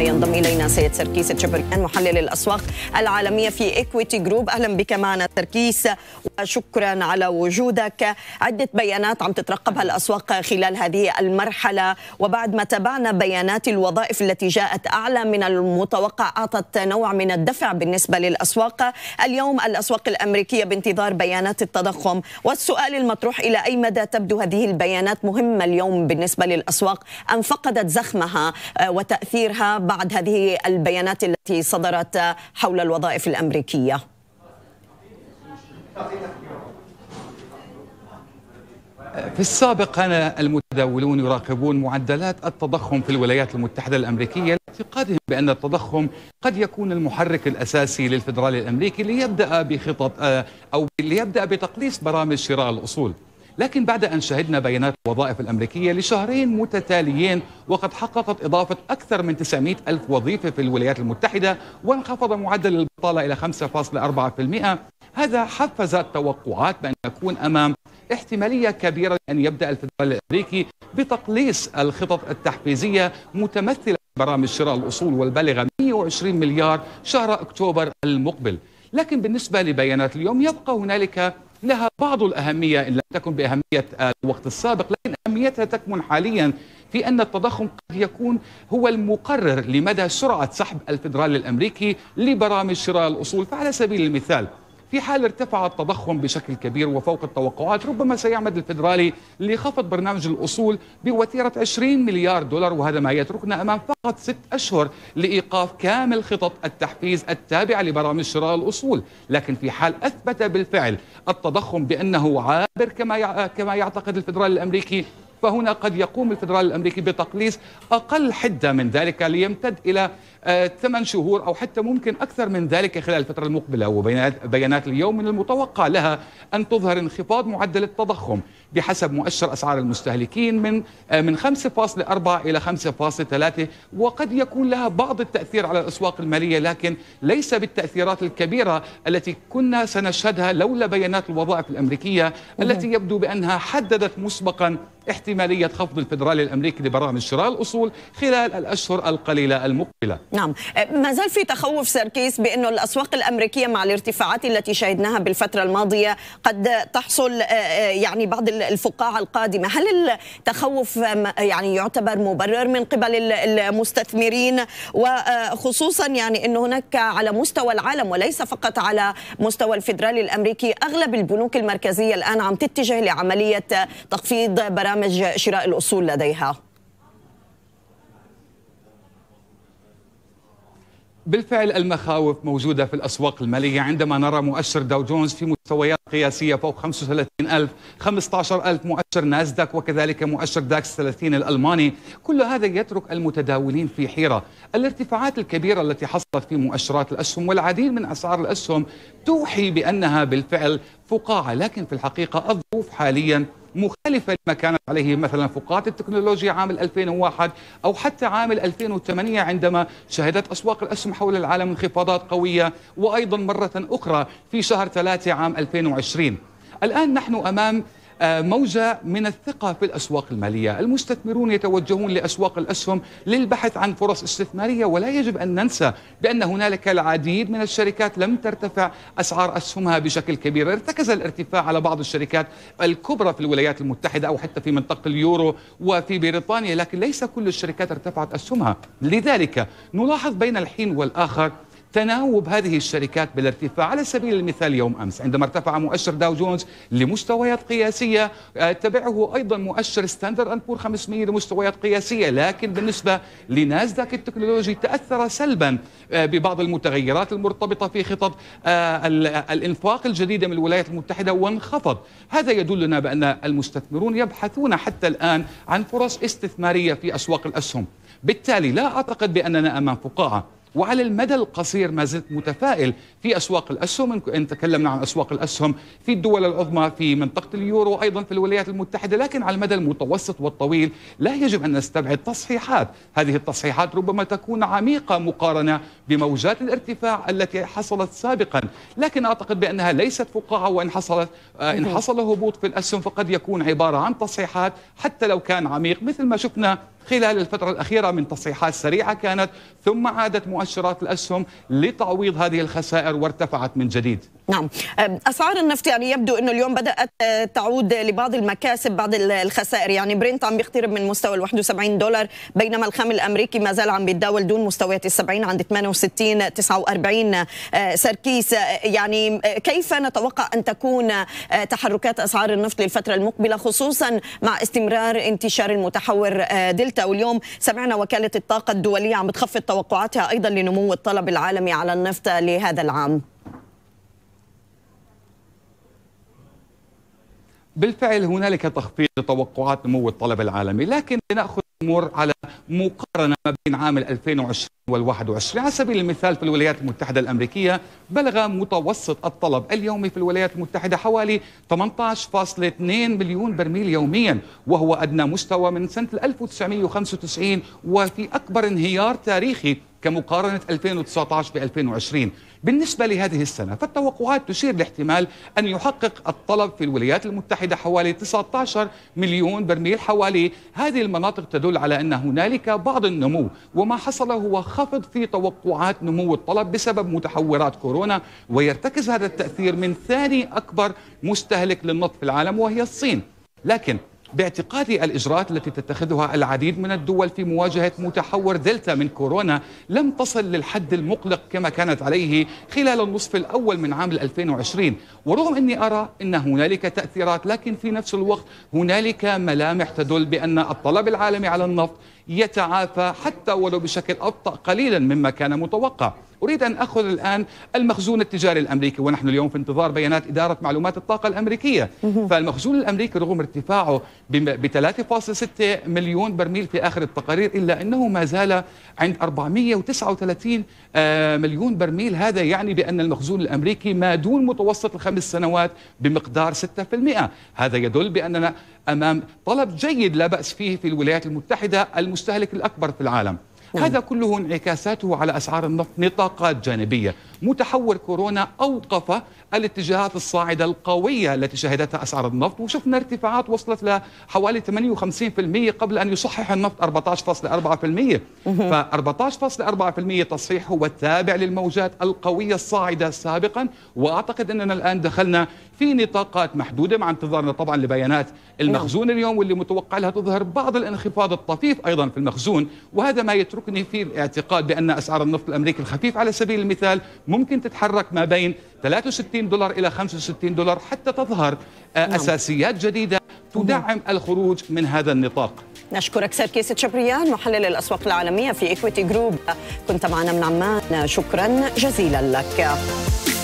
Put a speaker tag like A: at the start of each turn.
A: ينضم الينا سيد سركيس الجبريان محلل الاسواق العالميه في ايكويتي جروب اهلا بك معنا تركيس وشكرا على وجودك عده بيانات عم تترقبها الاسواق خلال هذه المرحله وبعد ما تابعنا بيانات الوظائف التي جاءت اعلى من المتوقع اعطت نوع من الدفع بالنسبه للاسواق اليوم الاسواق الامريكيه بانتظار بيانات التضخم والسؤال المطروح الى اي مدى تبدو هذه البيانات مهمه اليوم بالنسبه للاسواق ام فقدت زخمها آه، وتاثيرها بعد هذه البيانات التي صدرت حول الوظائف الأمريكية
B: في السابق كان المتداولون يراقبون معدلات التضخم في الولايات المتحدة الأمريكية لاعتقادهم بأن التضخم قد يكون المحرك الأساسي للفدرالي الأمريكي ليبدأ بخطط آه، أو ليبدأ بتقليص برامج شراء الأصول لكن بعد أن شهدنا بيانات الوظائف الأمريكية لشهرين متتاليين وقد حققت إضافة أكثر من 900 ألف وظيفة في الولايات المتحدة وانخفض معدل البطالة إلى 5.4% هذا حفز التوقعات بأن نكون أمام احتمالية كبيرة أن يبدأ الفدرال الأمريكي بتقليص الخطط التحفيزية متمثلة في برامج شراء الأصول والبالغة 120 مليار شهر أكتوبر المقبل لكن بالنسبة لبيانات اليوم يبقى هنالك لها بعض الأهمية إن لم تكن بأهمية الوقت السابق لكن أهميتها تكمن حاليا في أن التضخم قد يكون هو المقرر لمدى سرعة سحب الفدرالي الأمريكي لبرامج شراء الأصول فعلى سبيل المثال في حال ارتفع التضخم بشكل كبير وفوق التوقعات ربما سيعمد الفيدرالي لخفض برنامج الأصول بوتيرة 20 مليار دولار وهذا ما يتركنا أمام فقط ست أشهر لإيقاف كامل خطط التحفيز التابعة لبرامج شراء الأصول لكن في حال أثبت بالفعل التضخم بأنه عابر كما كما يعتقد الفيدرالي الأمريكي فهنا قد يقوم الفدرال الأمريكي بتقليص أقل حدة من ذلك ليمتد إلى آه، ثمان شهور أو حتى ممكن أكثر من ذلك خلال الفترة المقبلة وبيانات اليوم من المتوقع لها أن تظهر انخفاض معدل التضخم بحسب مؤشر أسعار المستهلكين من آه، من 5.4 إلى 5.3 وقد يكون لها بعض التأثير على الأسواق المالية لكن ليس بالتأثيرات الكبيرة التي كنا سنشهدها لولا بيانات الوظائف الأمريكية التي يبدو بأنها حددت مسبقا احتمالية خفض الفدرالي الأمريكي لبرامج شراء الأصول خلال الأشهر القليلة المقبلة
A: نعم أه، ما زال في تخوف سيركيس بأن الأسواق الأمريكية مع الارتفاعات التي شهدناها بالفترة الماضية قد تحصل أه، أه، يعني بعض الفقاعة القادمة هل التخوف يعني يعتبر مبرر من قبل المستثمرين وخصوصا يعني أن هناك على مستوى العالم وليس فقط على مستوى الفدرالي الأمريكي أغلب البنوك المركزية الآن عم تتجه لعملية تخفيض برامج برنامج شراء الأصول لديها؟
B: بالفعل المخاوف موجودة في الأسواق المالية عندما نرى مؤشر داو جونز في مستويات قياسية فوق 35000 15000 مؤشر ناسداك وكذلك مؤشر داكس 30 الألماني كل هذا يترك المتداولين في حيرة الارتفاعات الكبيرة التي حصلت في مؤشرات الأسهم والعديد من أسعار الأسهم توحي بأنها بالفعل فقاعة لكن في الحقيقة الظروف حاليا مخالفة لما كانت عليه مثلا فقاعات التكنولوجيا عام 2001 أو حتى عام 2008 عندما شهدت أسواق الأسهم حول العالم انخفاضات قوية وأيضا مرة أخرى في شهر 3 عام 2020 الآن نحن أمام آه، موجة من الثقة في الأسواق المالية المستثمرون يتوجهون لأسواق الأسهم للبحث عن فرص استثمارية ولا يجب أن ننسى بأن هنالك العديد من الشركات لم ترتفع أسعار أسهمها بشكل كبير ارتكز الارتفاع على بعض الشركات الكبرى في الولايات المتحدة أو حتى في منطقة اليورو وفي بريطانيا لكن ليس كل الشركات ارتفعت أسهمها لذلك نلاحظ بين الحين والآخر تناوب هذه الشركات بالارتفاع على سبيل المثال يوم أمس عندما ارتفع مؤشر داو جونز لمستويات قياسية آه، تبعه أيضا مؤشر ستاندرد أند بور 500 لمستويات قياسية لكن بالنسبة لناسداك التكنولوجي تأثر سلبا آه، ببعض المتغيرات المرتبطة في خطط آه، الإنفاق الجديدة من الولايات المتحدة وانخفض هذا يدلنا بأن المستثمرون يبحثون حتى الآن عن فرص استثمارية في أسواق الأسهم بالتالي لا أعتقد بأننا أمام فقاعة وعلى المدى القصير ما زلت متفائل في أسواق الأسهم إن تكلمنا عن أسواق الأسهم في الدول العظمى في منطقة اليورو وأيضا في الولايات المتحدة لكن على المدى المتوسط والطويل لا يجب أن نستبعد تصحيحات هذه التصحيحات ربما تكون عميقة مقارنة بموجات الارتفاع التي حصلت سابقا لكن أعتقد بأنها ليست فقاعة وإن حصلت آه، إن حصل هبوط في الأسهم فقد يكون عبارة عن تصحيحات حتى لو كان عميق مثل ما شفنا خلال الفترة الأخيرة من تصحيحات سريعة كانت ثم عادت مؤشرات الأسهم لتعويض هذه الخسائر وارتفعت من جديد
A: نعم أسعار النفط يعني يبدو أنه اليوم بدأت أه، تعود لبعض المكاسب بعد الخسائر يعني برنت عم بيقترب من مستوى ال 71 دولار بينما الخام الأمريكي ما زال عم بيتداول دون مستويات ال 70 عند 68 49 أه، سركيس أه، يعني كيف نتوقع أن تكون تحركات أسعار النفط للفترة المقبلة خصوصا مع استمرار انتشار المتحور دلتا واليوم سمعنا وكالة الطاقة الدولية عم بتخفض توقعاتها أيضا لنمو الطلب العالمي على النفط لهذا العام
B: بالفعل هنالك تخفيض لتوقعات نمو الطلب العالمي لكن لنأخذ أمور على مقارنة ما بين عام 2020 وال21 على سبيل المثال في الولايات المتحدة الأمريكية بلغ متوسط الطلب اليومي في الولايات المتحدة حوالي 18.2 مليون برميل يوميا وهو أدنى مستوى من سنة 1995 وفي أكبر انهيار تاريخي كمقارنة 2019 ب 2020 بالنسبة لهذه السنة فالتوقعات تشير لاحتمال أن يحقق الطلب في الولايات المتحدة حوالي 19 مليون برميل حوالي هذه المناطق تدل على أن هنالك بعض النمو وما حصل هو خفض في توقعات نمو الطلب بسبب متحورات كورونا ويرتكز هذا التأثير من ثاني أكبر مستهلك للنفط في العالم وهي الصين لكن باعتقادي الإجراءات التي تتخذها العديد من الدول في مواجهة متحور دلتا من كورونا لم تصل للحد المقلق كما كانت عليه خلال النصف الأول من عام 2020 ورغم أني أرى أن هنالك تأثيرات لكن في نفس الوقت هنالك ملامح تدل بأن الطلب العالمي على النفط يتعافى حتى ولو بشكل أبطأ قليلا مما كان متوقع أريد أن أخذ الآن المخزون التجاري الأمريكي ونحن اليوم في انتظار بيانات إدارة معلومات الطاقة الأمريكية فالمخزون الأمريكي رغم ارتفاعه ب 3.6 مليون برميل في آخر التقارير إلا أنه ما زال عند 439 آه، مليون برميل هذا يعني بأن المخزون الأمريكي ما دون متوسط الخمس سنوات بمقدار 6% هذا يدل بأننا امام طلب جيد لا باس فيه في الولايات المتحده المستهلك الاكبر في العالم هذا كله انعكاساته على أسعار النفط نطاقات جانبية متحول كورونا أوقف الاتجاهات الصاعدة القوية التي شهدتها أسعار النفط وشفنا ارتفاعات وصلت لحوالي 58% قبل أن يصحح النفط 14.4% ف 14.4% تصحيح هو تابع للموجات القوية الصاعدة سابقا وأعتقد أننا الآن دخلنا في نطاقات محدودة مع انتظارنا طبعا لبيانات المخزون اليوم واللي متوقع لها تظهر بعض الانخفاض الطفيف أيضا في المخزون وهذا ما يترك يتركني في اعتقاد بأن أسعار النفط الأمريكي الخفيف على سبيل المثال ممكن تتحرك ما بين 63 دولار إلى 65 دولار حتى تظهر آه، نعم. أساسيات جديدة تدعم الخروج من هذا النطاق
A: نشكرك سيركيس تشبريان محلل الأسواق العالمية في إكويتي جروب كنت معنا من عمان شكرا جزيلا لك